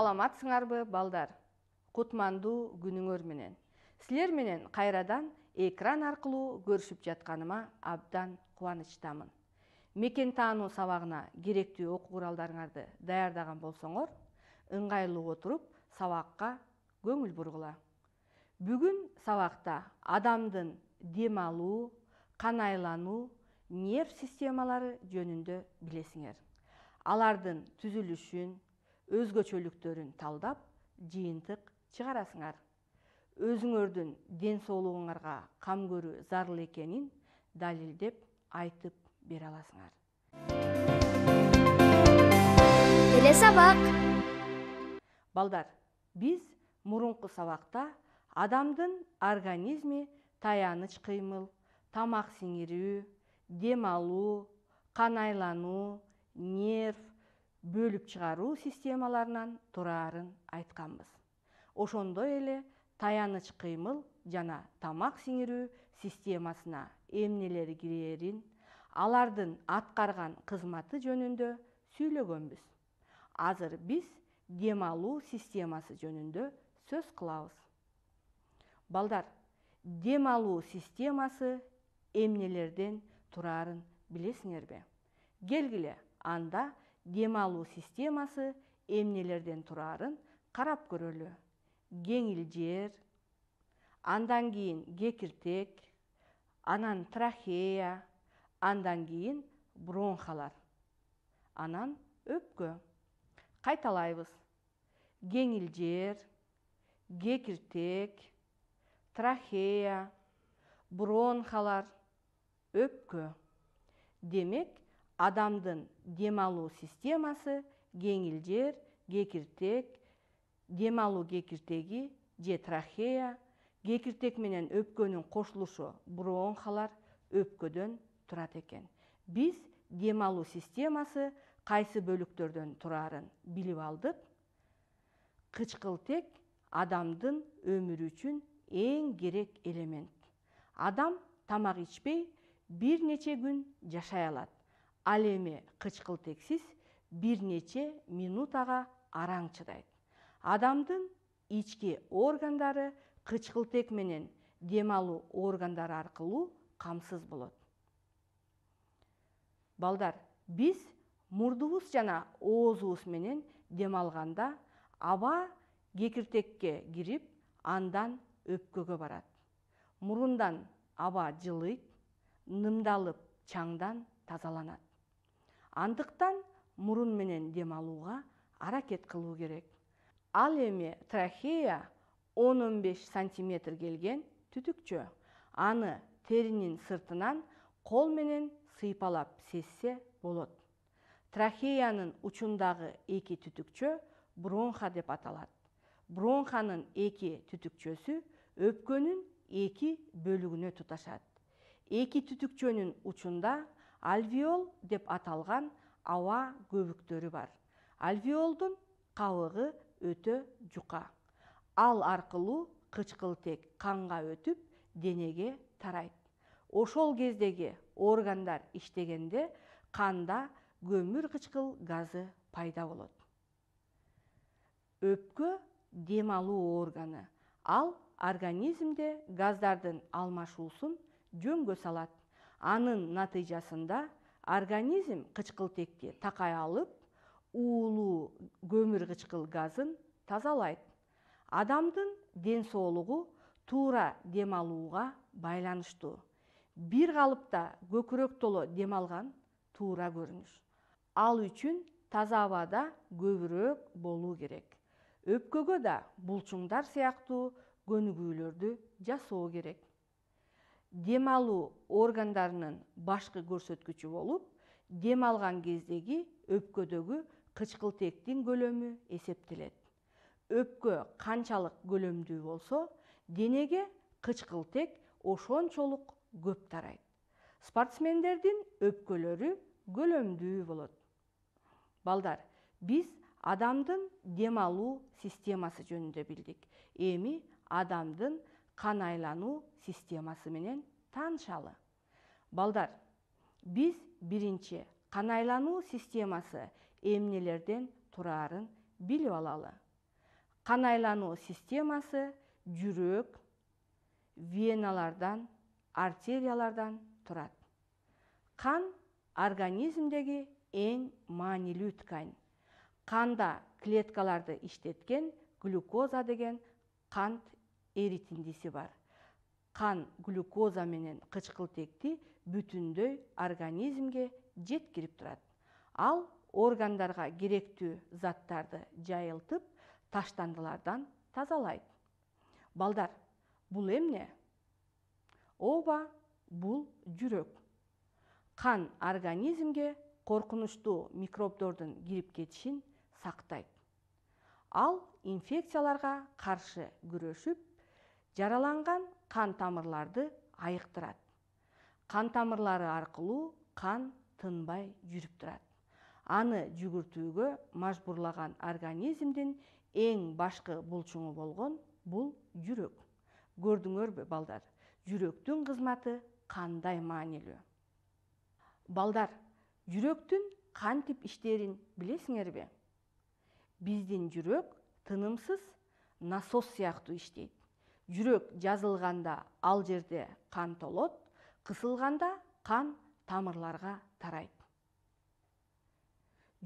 саламатсыңарбы балдар құтманду күнүңөр менен силер менен кайрадан экран аркылуу көрүшүп жатканыма абдан кубанычтамын мекен таануу сабагына керектүү окуу куралдарыңарды даярдаган болсоңор ыңгайлуу отуруп сабакка көңүл бургула бүгүн сабакта адамдын дем алуу кан нерв системалары жөнүндө билесиңер алардын түзүлүшүн өзгөчөлүктөрүн талдап жыйынтык чыгарасыңар өзүңөрдүн ден соолугуңарга кам көрүү зарыл экенин далилдеп айтып бере аласыңар эле сабак балдар биз мурунку сабакта адамдын организми таяныч кыймыл тамак сиңирүү дем алуу кан айлануу нерв бөліп чыгаруу системаларынан тұрарын айтқанбыз. ошондой эле таяныч кыймыл жана тамак сиңирүү системасына эмнелер алардың алардын аткарган кызматы жөнүндө сүйлөгөнбүз азыр биз дем системасы жөнүндө сөз кылабыз балдар дем алуу системасы эмнелерден турарын билесиңерби келгиле анда демалу системасы эмнелерден тұрарын қарап көрөлү кеңил жер андан кийин кекиртек анан трахея андан кийин бронхалар анан өпкө кайталайбыз кеңил жер кекиртек трахея бронхалар өпкө демек адамдың демалу системасы жеңілжер гекертек, демалу кекиртеги же трахея кекиртек менен өпкөнүн кошулушу бронхалар өпкөдөн турат экен биз демалуу системасы кайсы бөлүктөрдөн турарын билип алдык кычкылтек адамдын өмүрү үчүн эң керек элемент адам тамак ичпей бир нече күн жашай алат ал эми кычкыл бир нече минутага араң чыдайт адамдын ички органдары кычкылтек менен дем органдары аркылуу камсыз болот балдар биз мурдубуз жана оозубуз менен демалғанда алганда аба кекиртекке кирип андан өпкөгө барат мурундан аба жылыйт нымдалып чаңдан тазаланат андықтан мұрын менен дем аракет кылуу керек ал эми трахея 10-15 сантиметр келген түтүкчө аны теринин сыртынан кол менен сыйпалап сессе болот трахеянын учундагы эки түтүкчө бронха деп аталат бронханын эки түтүкчөсү өпкөнүн эки бөлүгүнө туташат эки түтүкчөнүн учунда Альвиол деп аталған ауа көбіктері бар альвеолдың қауығы өте жұқа ал арқылу тек қанға өтіп денеге тарайды ошол кездегі органдар іштегенде қанда көмір қычқыл газы пайда болады өпкө демалу органы ал организмде газдардың алмашуусун жөнгө салат анын натыйжасында организм текке такай алып уулуу көмүр кычкыл газын тазалайт адамдын ден соолугу туура дем алууга байланыштуу бир калыпта көкүрөк толо дем алган туура көрүнүш ал үчүн таза абада көбүрөөк болуу керек өпкөгө да булчуңдар сыяктуу көнүгүүлөрдү жасоо керек дем алуу органдарынын башкы көрсөткүчү болуп дем алган кездеги өпкөдөгү кычкылтектин көлөмү эсептелет өпкө канчалык көлөмдүү болсо денеге кычкылтек ошончолук көп тарайт спортсмендердин өпкөлөрү көлөмдүү болот балдар биз адамдын дем алуу системасы жөнүндө билдик эми адамдын қан системасы системасыменен таншалы балдар біз бірінші қан системасы эмнелерден тұрарын білу алалы қан системасы жүрек веналардан артериялардан тұрады қан организмдегі ең манилі ткань қанда клеткаларды іштеткен, глюкоза деген қант эритиндиси бар кан глюкоза менен кычкылтекти бүтүндөй организмге жеткирип турат ал органдарга керектүү заттарды жайылтып таштандылардан тазалайды. балдар бул эмне Оба, бул жүрөк кан организмге коркунучтуу микробдордун кирип кетишин сактайт ал инфекцияларга каршы күрөшүп жараланған қан тамырларды айықтырады қан тамырлары арқылы қан тынбай жүріп тұрады аны жүгүртүүгө мажбурлаган организмдин эң башкы булчуңу болгон бул жүрөк көрдүңөрбү балдар жүрөктүн кызматы кандай маанилүү балдар жүрөктүн кантип иштерин билесиңерби биздин жүрөк тынымсыз насос сыяктуу иштейт жүрек жазылғанда ал жерде қан толот қысылғанда қан тамырларға тарайды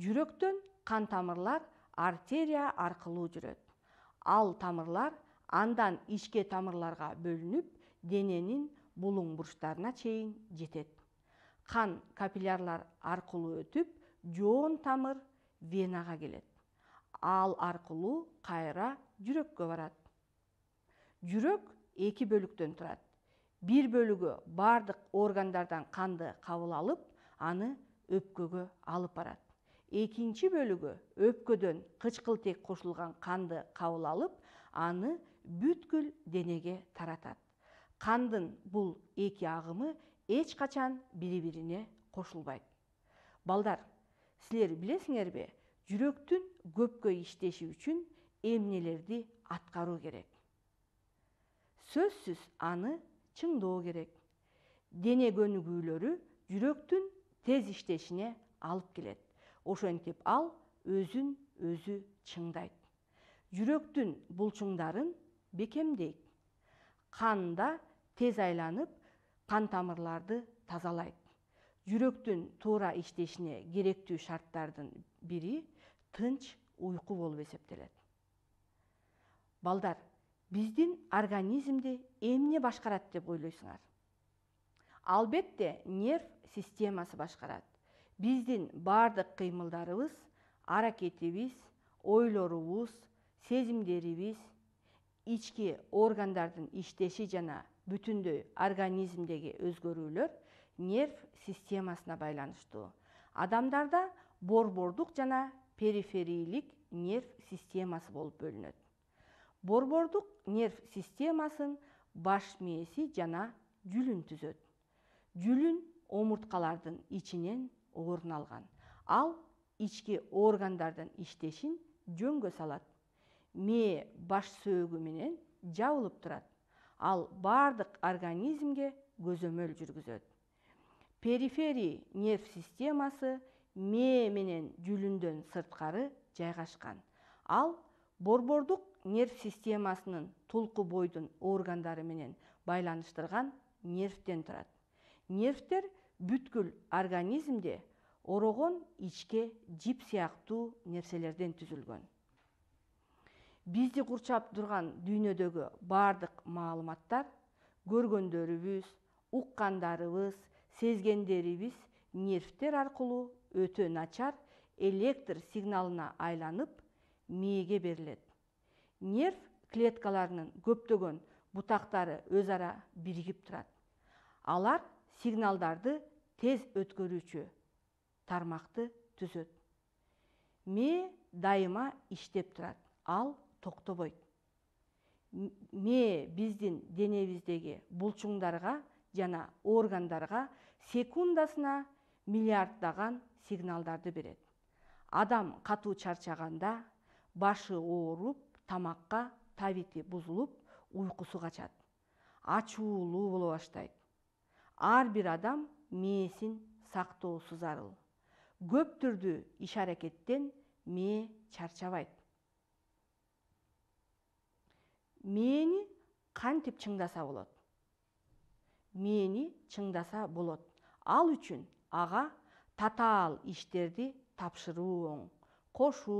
жүректен қан тамырлар артерия арқылы жүреді ал тамырлар андан ішке тамырларға бөлініп дененің бұлың бұрыштарына шейін жетеді қан капиллярлар арқылы өтіп жоон тамыр венаға келеді ал арқылы қайра жүрекке барады жүрек екі бөліктен тұрады бір бөлігі бардық органдардан қанды қабыл алып аны өпкөге алып барады екінші бөлігі өпкөдөн кычкылтек қосылған қанды кабыл алып аны бүткүл денеге таратат Қандың бул екі ағымы эч качан біріне бирине кошулбайт балдар силер билесиңерби жүрөктүн көпкө иштеши үчүн эмнелерди атқару керек сөзсіз аны чыңдоо керек дене көнүгүүлөрү жүрөктүн тез иштешине алып келет ошентип ал өзүн өзү чыңдайт жүрөктүн булчуңдарын бекемдейт канда тез айланып кан тамырларды тазалайт жүрөктүн туура иштешине керектүү шарттардын бири тынч уйку болуп эсептелет балдар биздин организмди эмне башкарат деп ойлойсуңар албетте нерв системасы башкарат биздин баардык кыймылдарыбыз аракетибиз ойлорубуз сезимдерибиз ички органдардын иштеши жана бүтүндөй организмдеги өзгөрүүлөр нерв системасына байланыштуу адамдарда борбордук жана периферийлик нерв системасы болуп бөлүнөт борбордук нерв системасын баш мээси жана жүлүн түзөт жүлүн омурткалардын ичинен орун алган ал ички органдардын иштешин жөнгө салат мээ баш сөөгү менен жабылып турат ал бардык организмге көзөмөл жүргүзөт периферий нерв системасы мээ менен жүлүндөн сырткары жайгашкан ал борбордук нерв системасының тұлқы бойдың органдарыменен байланыштырған нервтен тұрады нервтер бүткіл организмде ороғон ичке жип сияқты нерселерден түзілген бизди курчап турган дүйнөдөгү баардык маалыматтар көргөндөрүбүз уккандарыбыз сезгендерибиз нервтер аркылуу өтө начар электр сигналына айланып мээге берилет нерв клеткаларының бутактары өз ара биригип тұрады алар сигналдарды тез өткөрүүчү тармакты түзөт ме дайыма иштеп турат ал токтобойт ме биздин денебиздеги булчуңдарга жана органдарга секундасына миллиарддаган сигналдарды берет адам катуу чарчаганда башы ооруп тамакка табити бузулуп уйкусу качат ачуулуу боло баштайт ар бир адам мээсин сактоосу зарыл көп түрдүү иш аракеттен мээ чарчабайт мээни кантип чыңдаса болот мээни чыңдаса болот ал үчүн ага татаал иштерди тапшыруу оң кошуу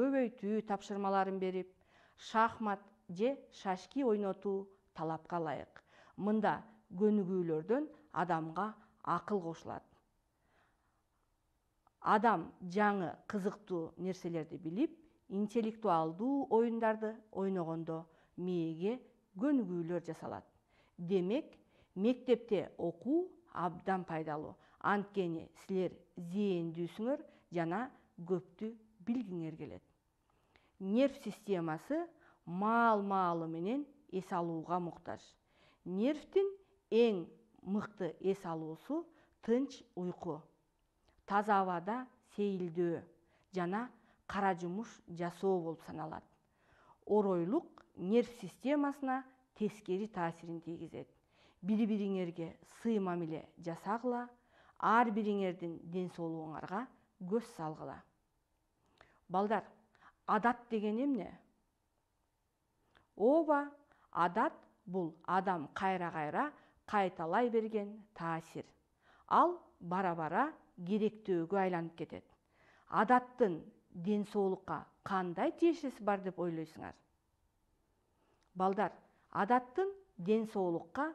көбөйтүү тапшырмаларын берип шахмат же шашки ойнотуу талапка ылайык мында көнүгүүлөрдөн адамга акыл кошулат адам жаңы кызыктуу нерселерди билип интеллектуалдуу оюндарды ойногондо мээге көнүгүүлөр жасалат демек мектепте окуу абдан пайдалуу анткени силер зээндүүсүңөр жана көптү билгиңер келет нерв системасы мал малыменен ес алуға мұқтаж нервтің ең мықты ес тынч ұйқы таза ауада сейилдөө жана қара жұмыш жасоо болып саналады оройлук нерв системасына тескери таасирин тийгизет бири бириңерге сый мамиле жасагыла ар бириңердин ден соолугуңарга көз салгыла балдар адат деген емне оба адат бұл адам қайра қайра қайталай берген таасир ал бара бара керектөөгө айланып кетеді адаттың денсаулыққа қандай тиешесі бар деп ойлайсыңар балдар адаттың денсаулыққа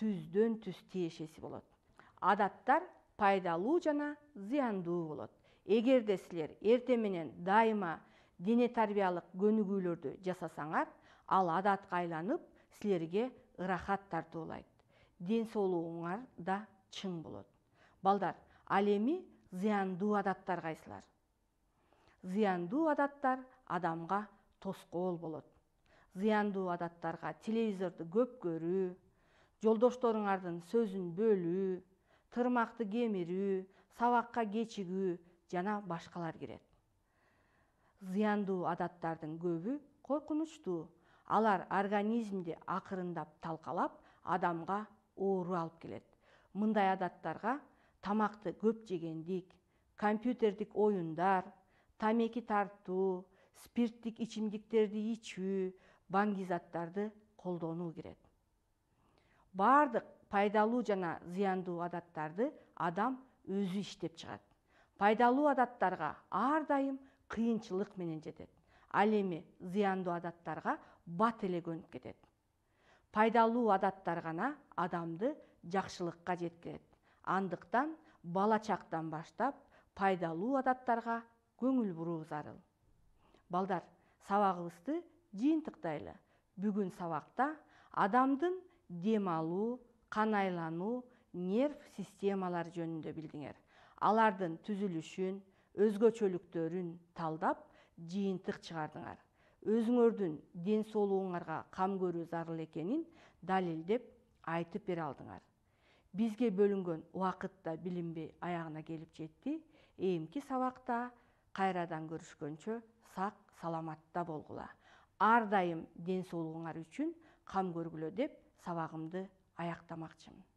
түзден түз тешесі болады адаттар пайдалуу жана зыяндуу болот эгерде силер ертеменен дайыма дене тарбиялык көнүгүүлөрдү жасасаңар ал адатка айланып силерге ырахат тартуулайт ден соолугуңар да чың болот балдар ал эми зыяндуу адаттар кайсылар зыяндуу адаттар адамга тоскоол болот зыяндуу адаттарга телевизорду көп көрүү жолдошторуңардын сөзүн бөлүү тырмакты кемирүү сабакка кечигүү жана башкалар кирет зыяндуу адаттардын көбү коркунучтуу алар организмди акырындап талкалап адамга оору алып келет мындай адаттарга тамакты көп жегендик компьютердик оюндар тамеки тартуу спирттик ичимдиктерди ичүү баңгизаттарды колдонуу кирет баардык пайдалуу жана зыяндуу адаттарды адам өзү иштеп чыгат пайдалуу адаттарга ар дайым қиыншылық менен жетеді ал эми зыяндуу адаттарга бат эле көнүп кетет пайдалуу адаттар гана адамды жакшылыкка жеткирет андыктан бала чактан баштап пайдалуу адаттарга көңүл буруу зарыл балдар сабагыбызды жыйынтыктайлы бүгүн сабакта адамдын дем алуу кан айлануу нерв системалары жөнүндө билдиңер алардын түзүлүшүн өзгөчөлүктөрүн талдап жыйынтык чыгардыңар өзүңөрдүн ден соолугуңарга кам көрүү зарыл экенин далилдеп айтып бере алдыңар бизге бөлүнгөн убакыт да билинбей аягына келип жетти эмки сабакта кайрадан көрүшкөнчө сак саламатта болгула ар дайым ден соолугуңар үчүн кам көргүлө деп сабагымды аяктамакчымын